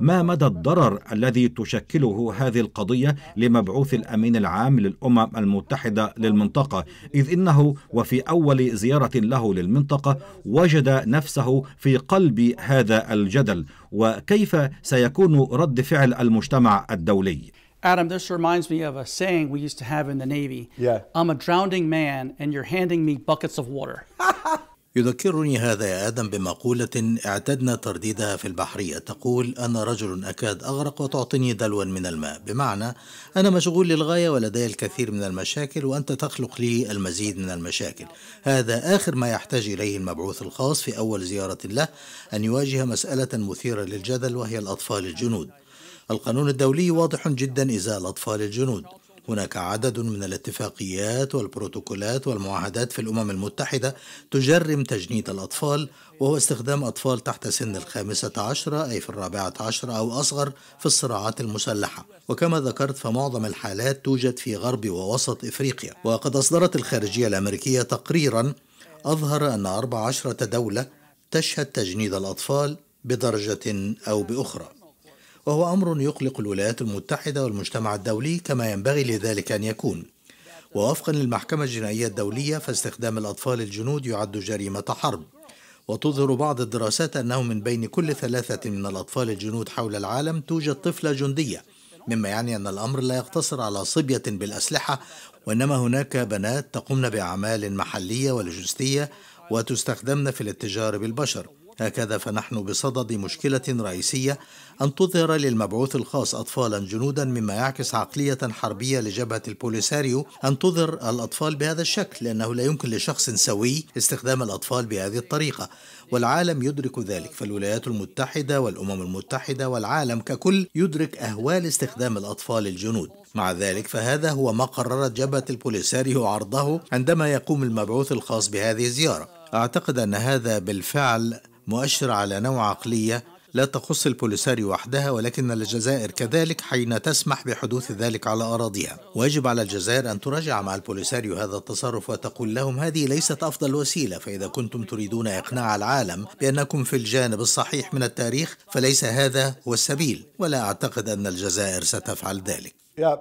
ما مدى الضرر الذي تشكله هذه القضية لمبعوث الأمين العام للأمم المتحدة للمنطقة إذ إنه وفي أول زيارة له للمنطقة وجد نفسه في قلب هذا الجدل وكيف سيكون رد فعل المجتمع الدولي Adam, this reminds me of a saying we used to have in the Navy. Yeah. I'm a drowning man, and you're handing me buckets of water. يذكرني هذا يا آدم بمقولة اعتدنا ترديدها في البحرية تقول أنا رجل أكاد أغرق وتعطيني دلوا من الماء بمعنى أنا مشغول للغاية ولدي الكثير من المشاكل وأنت تخلق لي المزيد من المشاكل هذا آخر ما يحتاج إليه المبعوث الخاص في أول زيارة له أن يواجه مسألة مثيرة للجدل وهي الأطفال الجنود القانون الدولي واضح جدا إزاء الأطفال الجنود هناك عدد من الاتفاقيات والبروتوكولات والمعاهدات في الأمم المتحدة تجرم تجنيد الأطفال وهو استخدام أطفال تحت سن الخامسة عشرة أي في الرابعة عشرة أو أصغر في الصراعات المسلحة وكما ذكرت فمعظم الحالات توجد في غرب ووسط إفريقيا وقد أصدرت الخارجية الأمريكية تقريرا أظهر أن 14 دولة تشهد تجنيد الأطفال بدرجة أو بأخرى وهو أمر يقلق الولايات المتحدة والمجتمع الدولي كما ينبغي لذلك أن يكون ووفقا للمحكمة الجنائية الدولية فاستخدام الأطفال الجنود يعد جريمة حرب وتظهر بعض الدراسات أنه من بين كل ثلاثة من الأطفال الجنود حول العالم توجد طفلة جندية مما يعني أن الأمر لا يقتصر على صبية بالأسلحة وإنما هناك بنات تقومن بأعمال محلية ولوجستية وتستخدمن في الاتجار بالبشر هكذا فنحن بصدد مشكلة رئيسية أن تظهر للمبعوث الخاص أطفالا جنودا مما يعكس عقلية حربية لجبهة البوليساريو أن تظهر الأطفال بهذا الشكل لأنه لا يمكن لشخص سوي استخدام الأطفال بهذه الطريقة والعالم يدرك ذلك فالولايات المتحدة والأمم المتحدة والعالم ككل يدرك أهوال استخدام الأطفال الجنود مع ذلك فهذا هو ما قررت جبهة البوليساريو عرضه عندما يقوم المبعوث الخاص بهذه الزيارة أعتقد أن هذا بالفعل مؤشر على نوع عقلية لا تخص البوليساري وحدها ولكن الجزائر كذلك حين تسمح بحدوث ذلك على أراضيها ويجب على الجزائر أن تراجع مع البوليساريو هذا التصرف وتقول لهم هذه ليست أفضل وسيلة فإذا كنتم تريدون إقناع العالم بأنكم في الجانب الصحيح من التاريخ فليس هذا هو السبيل ولا أعتقد أن الجزائر ستفعل ذلك